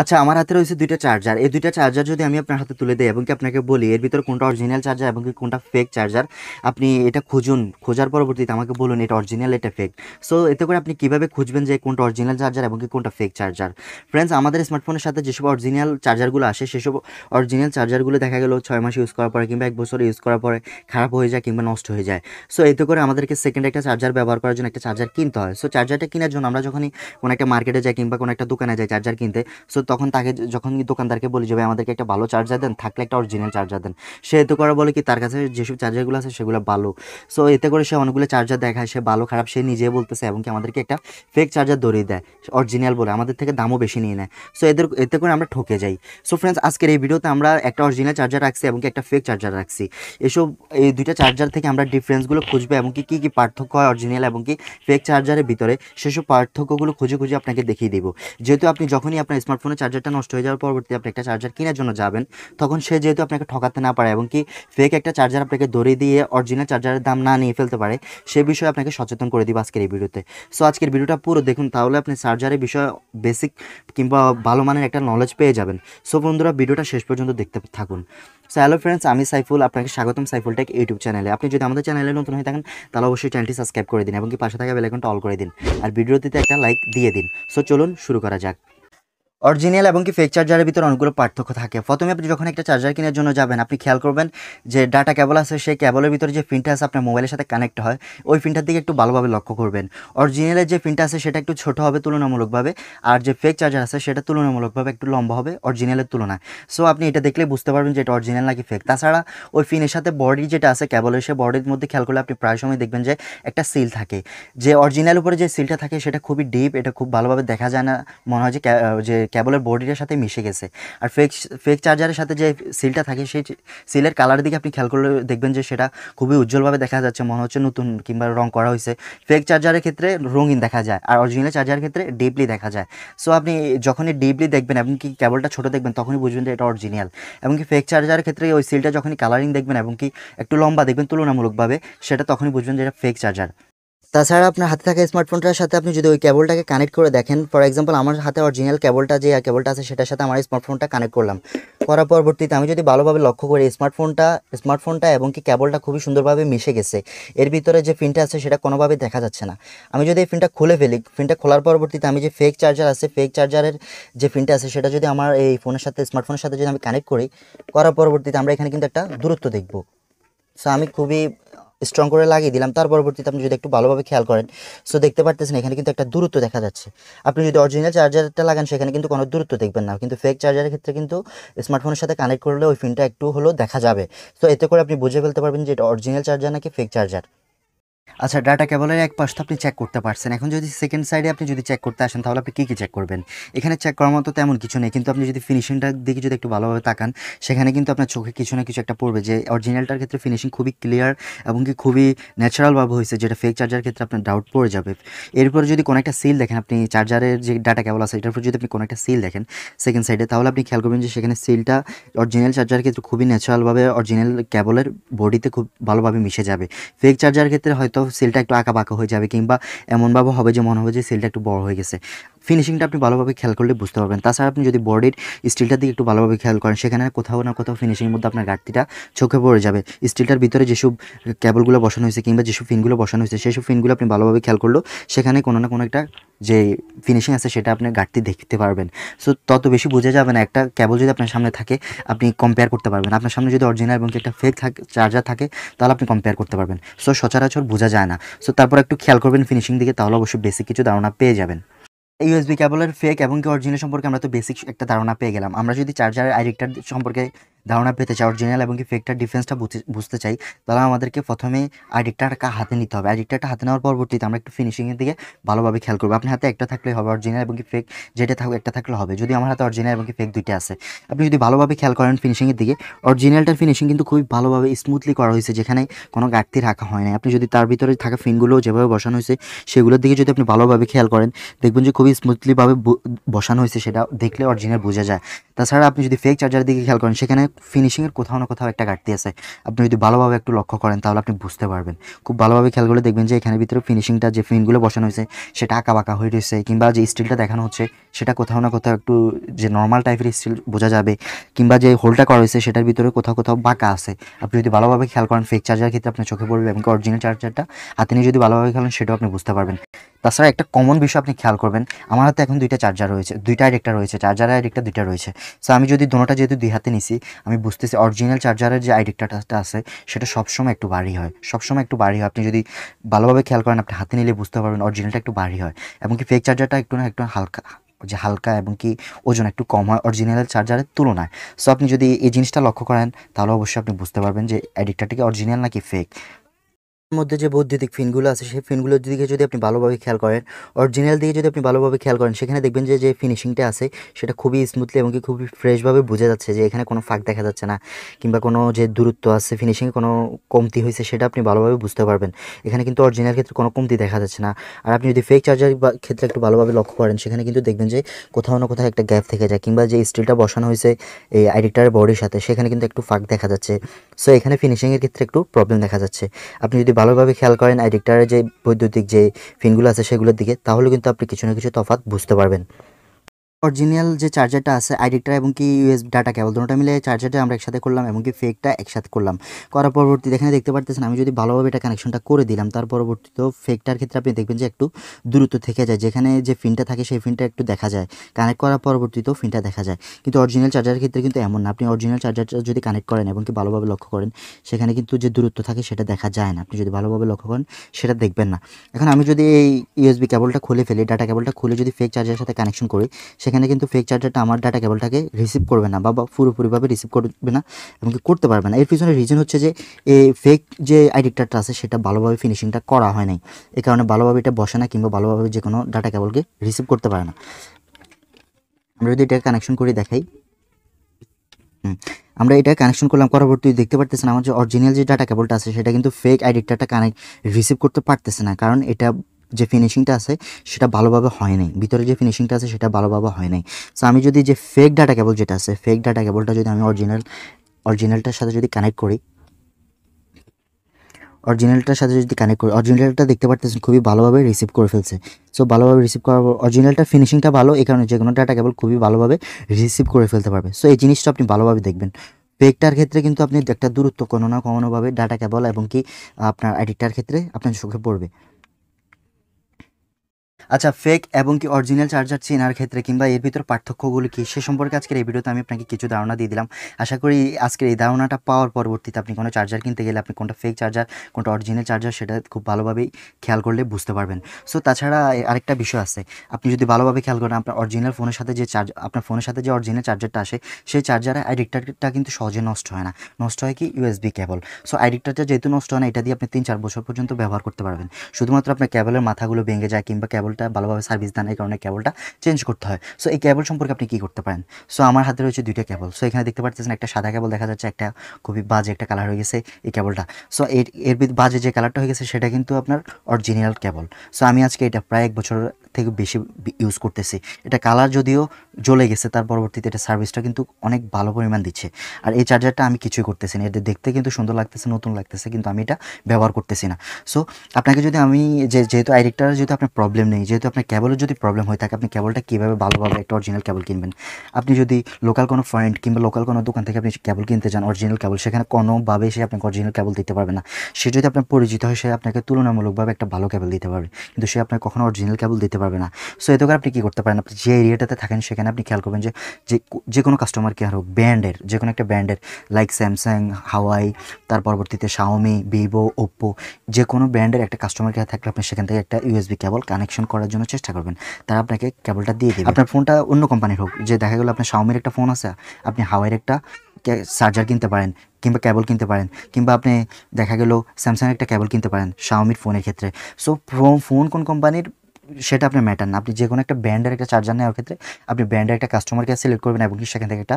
আচ্ছা আমার হাতে রয়েছে দুইটা চার্জার এই দুইটা চার্জার যদি আমি আপনার হাতে তুলে দিই এবং কি আপনাকে বলি এর ভিতরে কোনটা অরিজিনাল চার্জার এবং কি কোনটা ফেক চার্জার আপনি এটা খুঁজুন খোঁজার পরবর্তীতে আমাকে বলুন এটা অরিজিনাল এটা ফেক সো এতে করে আপনি কীভাবে খুঁজবেন যে কোনটা অরিজিনাল চার্জার এবং কি কোনটা ফেক চার্জার ফ্রেন্ডস আমাদের স্মার্টফোনের সাথে যেসব অরিজিনাল চার্জারগুলো আসে সেসব অরিজিনাল চার্জারগুলো দেখা গেল ছয় মাস ইউজ করার পরে কিংবা এক বছর ইউজ করার পরে খারাপ হয়ে যায় কিংবা নষ্ট হয়ে যায় সো এতে করে আমাদেরকে সেকেন্ড একটা চার্জার ব্যবহার করার জন্য একটা চার্জার কিনতে হয় সো চার্জারটা কেনার জন্য আমরা যখনই কোনো একটা মার্কেটে যাই কিংবা কোনো একটা দোকানে যাই চার্জার কিনতে সো তো তখন তাকে যখন দোকানদারকে বলি যে ভাই আমাদেরকে একটা ভালো চার্জার দেন থাকলে একটা অরিজিনাল চার্জার দেন সে এতে করে বলে কি তার কাছে যেসব চার্জারগুলো আছে সেগুলো ভালো সো এতে করে সে অনেকগুলো চার্জার দেখায় সে ভালো খারাপ সে নিজে বলতেছে এবং কি আমাদেরকে একটা ফেক চার্জার ধরিয়ে দেয় অরিজিনাল বলে আমাদের থেকে দামও বেশি নিয়ে নেয় সো এদের এতে করে আমরা ঠকে যাই সো ফ্রেন্ডস আজকের এই ভিডিওতে আমরা একটা অরিজিনাল চার্জার রাখছি এবং কি একটা ফেক চার্জার রাখছি এসব এই দুইটা চার্জার থেকে আমরা ডিফারেন্সগুলো খুঁজবো এবং কি কী কী পার্থক্য হয় অরিজিনাল এবং কি ফেক চার্জারের ভিতরে সেসব পার্থক্যগুলো খুঁজে খুঁজে আপনাকে দেখিয়ে দেবো যেহেতু আপনি যখনই আপনার স্মার্টফোন কোনো চার্জারটা নষ্ট হয়ে যাওয়ার পরবর্তী আপনি একটা চার্জার কেনার জন্য যাবেন তখন সে যেহেতু আপনাকে ঠকাতে না পারে এবং কি ফেক একটা চার্জার আপনাকে ধরে দিয়ে অরিজিনাল চার্জারের দাম না নিয়ে ফেলতে পারে সে বিষয়ে আপনাকে সচেতন করে দিব আজকের এই ভিডিওতে সো আজকের ভিডিওটা পুরো দেখুন তাহলে আপনি চার্জারের বিষয়ে বেসিক কিংবা ভালো মানের একটা নলেজ পেয়ে যাবেন সো বন্ধুরা ভিডিওটা শেষ পর্যন্ত দেখতে থাকুন সো হ্যালো ফ্রেন্ডস আমি সাইফুল আপনাকে স্বাগতম সাইফুল টেক ইউটিউব চ্যানেলে আপনি যদি আমাদের চ্যানেলে নতুন হয়ে থাকেন তাহলে অবশ্যই চ্যানেলটি সাবস্ক্রাইব করে দিন এবং কি পাশে থাকা বেলাইকনটা অল করে দিন আর ভিডিওটিতে একটা লাইক দিয়ে দিন সো চলুন শুরু করা যাক অরিজিনাল এবং কি ফেক চার্জারের ভিতরে অনেকগুলো পার্থক্য থাকে প্রথমে আপনি যখন একটা চার্জার কেনার জন্য যাবেন আপনি খেয়াল করবেন যে ডাটা কেবল আছে সেই কেবলের ভিতরে যে ফিনটা আছে আপনার মোবাইলের সাথে কানেক্ট হয় ওই ফিনটার দিকে একটু ভালোভাবে লক্ষ্য করবেন অরিজিনালের যে ফিনটা আছে সেটা একটু ছোট হবে তুলনামূলকভাবে আর যে ফেক চার্জার আছে সেটা তুলনামূলকভাবে একটু লম্বা হবে অরিজিনালের তুলনায় সো আপনি এটা দেখলে বুঝতে পারবেন যে এটা অরিজিনাল নাকি ফেক তাছাড়া ওই ফিনের সাথে বডি যেটা আছে কেবলের সে বডির মধ্যে খেয়াল করলে আপনি প্রায় সময় দেখবেন যে একটা সিল থাকে যে অরিজিনাল উপরে যে সিলটা থাকে সেটা খুবই ডিপ এটা খুব ভালোভাবে দেখা যায় না মনে হয় যে কেবলের বডিটার সাথে মিশে গেছে আর ফেক ফেক চার্জারের সাথে যে সিলটা থাকে সেই সিলের কালার দিকে আপনি খেয়াল করলে দেখবেন যে সেটা খুবই উজ্জ্বলভাবে দেখা যাচ্ছে মনে হচ্ছে নতুন কিংবা রং করা হয়েছে ফেক চার্জারের ক্ষেত্রে রঙিন দেখা যায় আর অরিজিনাল চার্জারের ক্ষেত্রে ডিপলি দেখা যায় সো আপনি যখনই ডিপলি দেখবেন এবং কি কেবলটা ছোটো দেখবেন তখনই বুঝবেন যে এটা অরিজিনাল কি ফেক চার্জারের ক্ষেত্রে ওই সিলটা যখনই কালারিং দেখবেন এবং কি একটু লম্বা দেখবেন তুলনামূলকভাবে সেটা তখনই বুঝবেন যে এটা ফেক চার্জার তাছাড়া আপনার হাতে থাকা স্মার্টফোনটার সাথে আপনি যদি ওই কেবলটাকে কানেক্ট করে দেখেন ফর এক্সাম্পল আমার হাতে অরিজিনাল কেবলটা যে কেবলটা আছে সেটার সাথে আমার স্মার্টফোনটা কানেক্ট করলাম করার পরবর্তীতে আমি যদি ভালোভাবে লক্ষ্য করি স্মার্টফোনটা স্মার্টফোনটা এবং কি কেবলটা খুবই সুন্দরভাবে মিশে গেছে এর ভিতরে যে ফিনটা আছে সেটা কোনোভাবে দেখা যাচ্ছে না আমি যদি এই ফিনটা খুলে ফেলি ফিনটা খোলার পরবর্তীতে আমি যে ফেক চার্জার আছে ফেক চার্জারের যে ফিনটা আছে সেটা যদি আমার এই ফোনের সাথে স্মার্টফোনের সাথে যদি আমি কানেক্ট করি করার পরবর্তীতে আমরা এখানে কিন্তু একটা দূরত্ব দেখব সো আমি খুবই স্ট্রং করে লাগিয়ে দিলাম তার পরবর্তীতে আপনি যদি একটু ভালোভাবে খেয়াল করেন সো দেখতে পারতেছেন এখানে কিন্তু একটা দূরত্ব দেখা যাচ্ছে আপনি যদি অরিজিনাল চার্জারটা লাগান সেখানে কিন্তু কোনো দূরত্ব দেখবেন না কিন্তু ফেক চার্জারের ক্ষেত্রে কিন্তু স্মার্টফোনের সাথে কানেক্ট করলে ওই ফিনটা একটু হলেও দেখা যাবে তো এতে করে আপনি বুঝে ফেলতে পারবেন যে এটা অরিজিনাল চার্জার নাকি ফেক চার্জার আচ্ছা ডাটা কেবলের এক পাশটা আপনি চেক করতে পারছেন এখন যদি সেকেন্ড সাইডে আপনি যদি চেক করতে আসেন তাহলে আপনি কী কী চেক করবেন এখানে চেক করার মতো তেমন কিছু নেই কিন্তু আপনি যদি ফিনিশিংটার দিকে যদি একটু ভালোভাবে তাকান সেখানে কিন্তু আপনার চোখে কিছু না কিছু একটা পড়বে যে অরিজিনালটার ক্ষেত্রে ফিনিশিং খুবই ক্লিয়ার এবং কি খুবই ন্যাচারালভাবে হয়েছে যেটা ফেক চার্জার ক্ষেত্রে আপনার ডাউট পড়ে যাবে এরপর যদি কোনো একটা সিল দেখেন আপনি চার্জারের যে ডাটা কেবল আছে এটার উপর যদি আপনি কোনো একটা সিল দেখেন সেকেন্ড সাইডে তাহলে আপনি খেয়াল করবেন যে সেখানে সিলটা অরিজিনাল চার্জার ক্ষেত্রে খুবই ন্যাচারালভাবে অরিজিনাল কেবলের বডিতে খুব ভালোভাবে মিশে যাবে ফেক চার্জার ক্ষেত্রে হয়তো হয়তো সেলটা একটু আঁকা বাঁকা হয়ে যাবে কিংবা এমনভাবে হবে যে মনে হবে যে সেলটা একটু বড় হয়ে গেছে ফিনিশিংটা আপনি ভালোভাবে খেয়াল করলে বুঝতে পারবেন তাছাড়া আপনি যদি বডির স্টিলটার দিকে একটু ভালোভাবে খেয়াল করেন সেখানে কোথাও না কোথাও ফিনিশিংয়ের মধ্যে আপনার গাড়িটা চোখে পড়ে যাবে স্টিলটার ভিতরে যেসব ক্যাবলগুলো বসানো হয়েছে কিংবা যেসব ফিনগুলো বসানো হয়েছে সেসব ফিনগুলো আপনি ভালোভাবে খেয়াল করলেও সেখানে কোনো না কোনো একটা যে ফিনিশিং আছে সেটা আপনি ঘাটতি দেখতে পারবেন সো তত বেশি বোঝা যাবে না একটা কেবল যদি আপনার সামনে থাকে আপনি কম্পেয়ার করতে পারবেন আপনার সামনে যদি অরিজিনাল এবং একটা ফেক থাকে চার্জার থাকে তাহলে আপনি কম্পেয়ার করতে পারবেন সো সচরাচর বোঝা যায় না সো তারপর একটু খেয়াল করবেন ফিনিশিং দিকে তাহলে অবশ্যই বেশি কিছু ধারণা পেয়ে যাবেন ইউএসবি কেবলের ফেক এবং কি অরিজিনাল সম্পর্কে আমরা তো বেসিক একটা ধারণা পেয়ে গেলাম আমরা যদি চার্জারের অ্যাডিক্টার সম্পর্কে ধারণা পেতে চাই অরিজিনাল এবং কি ফেকটার ডিফেন্সটা বুঝতে চাই তাহলে আমাদেরকে প্রথমে আইডিক্টারটা হাতে নিতে হবে আইডিক্টারটা হাতে নেওয়ার পরবর্তীতে আমরা একটু ফিনিশিংয়ের দিকে ভালোভাবে খেয়াল করবো আপনার হাতে একটা থাকলে হবে অরিজিনাল এবং কি ফেক যেটা থাকবে একটা থাকলে হবে যদি আমার হাতে অরিজিনাল এবং কি ফেক দুইটা আছে আপনি যদি ভালোভাবে খেয়াল করেন ফিনিশিংয়ের দিকে অরিজিনালটার ফিনিশিং কিন্তু খুবই ভালোভাবে স্মুথলি করা হয়েছে যেখানে কোনো গাড়তি রাখা হয় না আপনি যদি তার ভিতরে থাকা ফিনগুলো যেভাবে বসানো হয়েছে সেগুলোর দিকে যদি আপনি ভালোভাবে খেয়াল করেন দেখবেন যে খুবই স্মুথলিভাবে বসানো হয়েছে সেটা দেখলে অরিজিনাল বোঝা যায় তাছাড়া আপনি যদি ফেক চার্জারের দিকে খেয়াল করেন সেখানে ফিনিশিংয়ের কোথাও না কোথাও একটা ঘাটতি আছে আপনি যদি ভালোভাবে একটু লক্ষ্য করেন তাহলে আপনি বুঝতে পারবেন খুব ভালোভাবে খেয়াল করে দেখবেন যে এখানে ভিতরে ফিনিশিংটা যে ফিনগুলো বসানো হয়েছে সেটা আঁকা বাঁকা হয়ে রয়েছে কিংবা যে স্টিলটা দেখানো হচ্ছে সেটা কোথাও না কোথাও একটু যে নর্মাল টাইপের স্টিল বোঝা যাবে কিংবা যে হোলটা করা হয়েছে সেটার ভিতরে কোথাও কোথাও বাঁকা আছে আপনি যদি ভালোভাবে খেয়াল করেন ফেক চার্জার ক্ষেত্রে আপনার চোখে পড়বে এবং অরিজিনাল চার্জারটা হাতে নিয়ে যদি ভালোভাবে খেলেন সেটাও আপনি বুঝতে পারবেন তাছাড়া একটা কমন বিষয় আপনি খেয়াল করবেন আমার হাতে এখন দুইটা চার্জার রয়েছে দুইটা আরেকটা রয়েছে চার্জার আরেকটা দুইটা রয়েছে সো আমি যদি দোনোটা যেহেতু দুই হাতে নিছি আমি বুঝতেছি অরিজিনাল চার্জারের যে আইডিক্টাটা আছে সেটা সবসময় একটু বাড়ি হয় সবসময় একটু বাড়ি হয় আপনি যদি ভালোভাবে খেয়াল করেন আপনি হাতে নিলে বুঝতে পারবেন অরিজিনালটা একটু বাড়ি হয় এবং কি ফেক চার্জারটা একটু না একটু হালকা যে হালকা এবং কি ওজন একটু কম হয় অরিজিনাল চার্জারের তুলনায় সো আপনি যদি এই জিনিসটা লক্ষ্য করেন তাহলে অবশ্যই আপনি বুঝতে পারবেন যে অ্যাডিক্টারটা কি অরিজিনাল নাকি ফেক মধ্যে যে বৈদ্যুতিক ফিনগুলো আছে সেই ফিনগুলোর দিকে যদি আপনি ভালোভাবে খেয়াল করেন অরিজিনাল দিকে যদি আপনি ভালোভাবে খেয়াল করেন সেখানে দেখবেন যে যে ফিনিশিংটা আছে সেটা খুবই স্মুথলি এবং কি খুবই ফ্রেশভাবে বোঝা যাচ্ছে যে এখানে কোনো ফাঁক দেখা যাচ্ছে না কিংবা কোনো যে দূরত্ব আছে ফিনিশিংয়ে কোনো কমতি হয়েছে সেটা আপনি ভালোভাবে বুঝতে পারবেন এখানে কিন্তু অরিজিনাল ক্ষেত্রে কোনো কমতি দেখা যাচ্ছে না আর আপনি যদি ফেক চার্জার ক্ষেত্রে একটু ভালোভাবে লক্ষ্য করেন সেখানে কিন্তু দেখবেন যে কোথাও না কোথাও একটা গ্যাপ থেকে যায় কিংবা যে স্টিলটা বসানো হয়েছে এই আইডিটারের বডির সাথে সেখানে কিন্তু একটু ফাঁক দেখা যাচ্ছে সো এখানে ফিনিশিংয়ের ক্ষেত্রে একটু প্রবলেম দেখা যাচ্ছে আপনি যদি ভালোভাবে খেয়াল করেন অ্যাডিক্টারের যে বৈদ্যুতিক যে ফিনগুলো আছে সেগুলোর দিকে তাহলে কিন্তু আপনি কিছু না কিছু তফাত বুঝতে পারবেন অরিজিনাল যে চার্জারটা আছে আইডিটা এবং কি ইউএস ডাটা কেবল দুটোটা মিলে চার্জারটা আমরা একসাথে করলাম এবং কি ফেকটা একসাথে করলাম করার পরবর্তী এখানে দেখতে পারতেছেন আমি যদি ভালোভাবে এটা কানেকশনটা করে দিলাম তার পরবর্তীতেও ফেকটার ক্ষেত্রে আপনি দেখবেন যে একটু দূরত্ব থেকে যায় যেখানে যে ফিনটা থাকে সেই ফিনটা একটু দেখা যায় কানেক্ট করার পরবর্তীতেও ফিনটা দেখা যায় কিন্তু অরিজিনাল চার্জারের ক্ষেত্রে কিন্তু এমন না আপনি অরিজিনাল চার্জারটা যদি কানেক্ট করেন এবং কি ভালোভাবে লক্ষ্য করেন সেখানে কিন্তু যে দূরত্ব থাকে সেটা দেখা যায় না আপনি যদি ভালোভাবে লক্ষ্য করেন সেটা দেখবেন না এখন আমি যদি এই ইউএসবি কেবলটা খুলে ফেলি ডাটা কেবলটা খুলে যদি ফেক চার্জারের সাথে কানেকশন করি সেখানে কিন্তু ফেক চার্জারটা আমার ডাটা কেবলটাকে রিসিভ করবে না বা পুরোপুরিভাবে রিসিভ করবে না এবং করতে পারবে না এর পিছনে রিজন হচ্ছে যে এই ফেক যে আইডিক্টারটা আছে সেটা ভালোভাবে ফিনিশিংটা করা হয় নাই এ কারণে ভালোভাবে এটা বসে না কিংবা ভালোভাবে যে কোনো ডাটা কেবলকে রিসিভ করতে পারে না আমরা যদি এটা কানেকশন করে দেখাই আমরা এটা কানেকশন করলাম করার পর তুই দেখতে পারতেছেন আমার যে অরিজিনাল যে ডাটা কেবলটা আছে সেটা কিন্তু ফেক আইডিটাটা কানেক্ট রিসিভ করতে পারতেছে না কারণ এটা যে ফিনিশিংটা আছে সেটা ভালোভাবে হয় নাই ভিতরে যে ফিনিশিংটা আছে সেটা ভালোভাবে হয় নাই সো আমি যদি যে ফেক ডাটা কেবল যেটা আছে ফেক ডাটা কেবলটা যদি আমি অরিজিনাল অরিজিনালটার সাথে যদি কানেক্ট করি অরিজিনালটার সাথে যদি কানেক্ট করি অরিজিনালটা দেখতে পারতেছেন খুবই ভালোভাবে রিসিভ করে ফেলছে সো ভালোভাবে রিসিভ করার পর অরিজিনালটা ফিনিশিংটা ভালো এই কারণে যে কোনো ডাটা কেবল খুবই ভালোভাবে রিসিভ করে ফেলতে পারবে সো এই জিনিসটা আপনি ভালোভাবে দেখবেন ফেকটার ক্ষেত্রে কিন্তু আপনি একটা দূরত্ব কোনো না কোনোভাবে ডাটা কেবল এবং কি আপনার এডিটার ক্ষেত্রে আপনার চোখে পড়বে আচ্ছা ফেক এবং কি অরিজিনাল চার্জার চেনার ক্ষেত্রে কিংবা এর ভিতর পার্থক্যগুলো কী সে সম্পর্কে আজকের এই ভিডিওতে আমি আপনাকে কিছু ধারণা দিয়ে দিলাম আশা করি আজকের এই ধারণাটা পাওয়ার পরবর্তীতে আপনি কোনো চার্জার কিনতে গেলে আপনি কোনটা ফেক চার্জার কোনটা অরিজিনাল চার্জার সেটা খুব ভালোভাবেই খেয়াল করলে বুঝতে পারবেন সো তাছাড়া আরেকটা বিষয় আছে আপনি যদি ভালোভাবে খেয়াল করেন আপনার অরিজিনাল ফোনের সাথে যে চার্জ আপনার ফোনের সাথে যে অরিজিনাল চার্জারটা আসে সেই চার্জারে আইডিক্টারটা কিন্তু সহজে নষ্ট হয় না নষ্ট হয় কি ইউএসবি কেবল সো আইডিক্টারটা যেহেতু নষ্ট হয় না এটা দিয়ে আপনি তিন চার বছর পর্যন্ত ব্যবহার করতে পারবেন শুধুমাত্র আপনার কেবলের মাথাগুলো ভেঙে যায় কিংবা কেবল কেবলটা ভালোভাবে সার্ভিস দেন এই কারণে কেবলটা চেঞ্জ করতে হয় সো এই কেবল সম্পর্কে আপনি কী করতে পারেন সো আমার হাতে রয়েছে দুইটা কেবল সো এখানে দেখতে পাচ্ছেন একটা সাদা কেবল দেখা যাচ্ছে একটা খুবই বাজে একটা কালার হয়ে গেছে এই কেবলটা সো এর এর বাজে যে কালারটা হয়ে গেছে সেটা কিন্তু আপনার অরিজিনাল কেবল সো আমি আজকে এটা প্রায় এক বছর থেকে বেশি ইউজ করতেছি এটা কালার যদিও জ্বলে গেছে তার পরবর্তীতে এটা সার্ভিসটা কিন্তু অনেক ভালো পরিমাণ দিচ্ছে আর এই চার্জারটা আমি কিছুই করতেছি না এটা দেখতে কিন্তু সুন্দর লাগতেছে নতুন লাগতেছে কিন্তু আমি এটা ব্যবহার করতেছি না সো আপনাকে যদি আমি যে যেহেতু আইরেক্টার যেহেতু আপনার প্রবলেম নেই যেহেতু আপনার কেবলের যদি প্রবলেম হয়ে থাকে আপনি কেবলটা কীভাবে ভালোভাবে একটা অরিজিনাল কেবল কিনবেন আপনি যদি লোকাল কোনো ফ্রেন্ড কিংবা লোকাল কোনো দোকান থেকে আপনি কেবল কিনতে চান অরিজিনাল কেবল সেখানে কোনোভাবে সে আপনাকে অরিজিনাল কেবল দিতে পারবে না সে যদি আপনার পরিচিত হয় সে আপনাকে তুলনামূলকভাবে একটা ভালো কেবল দিতে পারবে কিন্তু সে আপনাকে কখনো অরিজিনাল কেবল দিতে পারবে না সো এতে করে আপনি কী করতে পারেন আপনি যে এরিয়াটাতে থাকেন সেখানে আপনি খেয়াল করবেন যে যে কোনো কাস্টমার কেয়ার হোক ব্র্যান্ডের যে কোনো একটা ব্র্যান্ডের লাইক স্যামসাং হাওয়াই তার পরবর্তীতে শাওমি ভিভো ওপ্পো যে কোনো ব্র্যান্ডের একটা কাস্টমার কেয়ার থাকলে আপনি সেখান থেকে একটা ইউএসবি কেবল কানেকশন করার জন্য চেষ্টা করবেন তারা আপনাকে কেবলটা দিয়ে দেবে আপনার ফোনটা অন্য কোম্পানির হোক যে দেখা গেল আপনার শাওমির একটা ফোন আছে আপনি হাওয়াইয়ের একটা চার্জার কিনতে পারেন কিংবা ক্যাবল কিনতে পারেন কিংবা আপনি দেখা গেল স্যামসাং একটা ক্যাবল কিনতে পারেন শাওমির ফোনের ক্ষেত্রে সো ফোন কোন কোম্পানির সেটা আপনি ম্যাটার না আপনি যে কোনো একটা ব্র্যান্ডের একটা চার্জার নেওয়ার ক্ষেত্রে আপনি ব্র্যান্ডের একটা কাস্টমার কেয়ার সিলেক্ট করবেন এবং সেখান থেকে একটা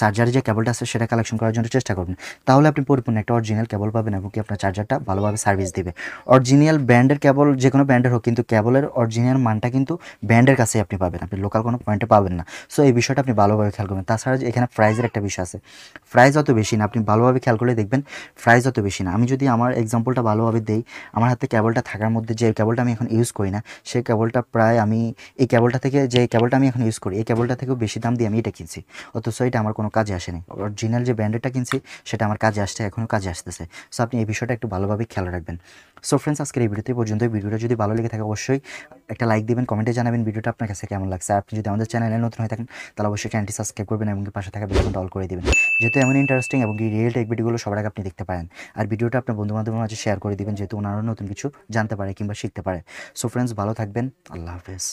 চার্জারের যে কেবলটা আছে সেটা কালেকশন করার জন্য চেষ্টা করবেন তাহলে আপনি পরিপূর্ণ একটা অরিজিনাল কেবল পাবেন এবং কি আপনার চার্জারটা ভালোভাবে সার্ভিস দেবে অরিজিনাল ব্র্যান্ডের কেবল যে কোনো ব্র্যান্ডের হোক কিন্তু কেবলের অরিজিনাল মানটা কিন্তু ব্র্যান্ডের কাছেই আপনি পাবেন আপনি লোকাল কোনো পয়েন্টে পাবেন না সো এই বিষয়টা আপনি ভালোভাবে খেয়াল করবেন তাছাড়া এখানে প্রাইজের একটা বিষয় আছে প্রাইজ অত বেশি না আপনি ভালোভাবে খেয়াল করে দেখবেন প্রাইজ অত বেশি না আমি যদি আমার এক্সাম্পলটা ভালোভাবে দেই আমার হাতে কেবলটা থাকার মধ্যে যে কেবলটা আমি এখন ইউজ করি না সেই কেবলটা প্রায় আমি এই কেবলটা থেকে যে কেবলটা আমি এখন ইউজ করি এই কেবলটা থেকেও বেশি দাম দিয়ে আমি এটা কিনছি অথচ এটা আমার কোনো কাজে আসেনি অরিজিনাল যে ব্র্যান্ডেডটা কিনছি সেটা আমার কাজে আসছে এখনও কাজে আসতেছে সো আপনি এই বিষয়টা একটু ভালোভাবে খেয়াল রাখবেন সো ফ্রেন্ডস আজকের এই ভিডিওতে পর্যন্ত ভিডিওটা যদি ভালো লেগে থাকে অবশ্যই একটা লাইক দিবেন কমেন্টে জানাবেন ভিডিওটা আপনার কাছে কেমন লাগছে আপনি যদি আমাদের চ্যানেলে নতুন হয়ে থাকেন তাহলে অবশ্যই চ্যানেলটি সাবস্ক্রাইব করবেন এবং পাশে থাকা বেলকনটা অল করে দেবেন যেহেতু এমন ইন্টারেস্টিং এবং এই রিয়েল টেক ভিডিওগুলো সবার আগে আপনি দেখতে পারেন আর ভিডিওটা আপনার বন্ধুবান্ধবের মাঝে শেয়ার করে দেবেন যেহেতু ওনারাও নতুন কিছু জানতে পারে কিংবা শিখতে পারে সো ফ্রেন্ডস ভালো থাকবেন আল্লাহ হাফেজ